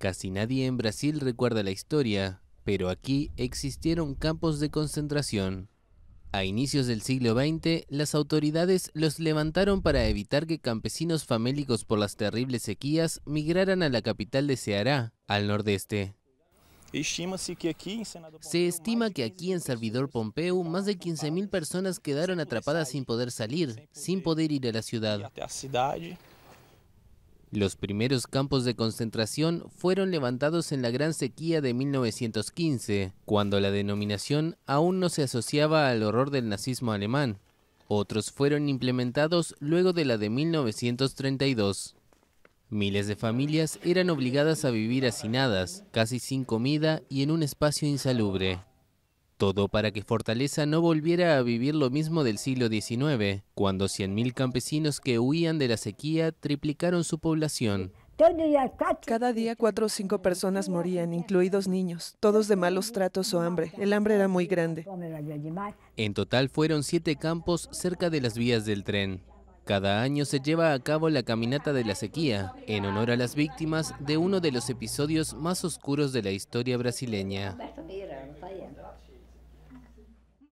Casi nadie en Brasil recuerda la historia, pero aquí existieron campos de concentración. A inicios del siglo XX, las autoridades los levantaron para evitar que campesinos famélicos por las terribles sequías migraran a la capital de Ceará, al nordeste. Em Se estima que aquí en em Servidor Pompeu más de 15.000 personas quedaron atrapadas sin poder salir, sin poder ir a la ciudad. Los primeros campos de concentración fueron levantados en la Gran Sequía de 1915, cuando la denominación aún no se asociaba al horror del nazismo alemán. Otros fueron implementados luego de la de 1932. Miles de familias eran obligadas a vivir hacinadas, casi sin comida y en un espacio insalubre. Todo para que Fortaleza no volviera a vivir lo mismo del siglo XIX, cuando 100.000 campesinos que huían de la sequía triplicaron su población. Cada día cuatro o cinco personas morían, incluidos niños, todos de malos tratos o hambre. El hambre era muy grande. En total fueron siete campos cerca de las vías del tren. Cada año se lleva a cabo la Caminata de la Sequía, en honor a las víctimas de uno de los episodios más oscuros de la historia brasileña. Thank you.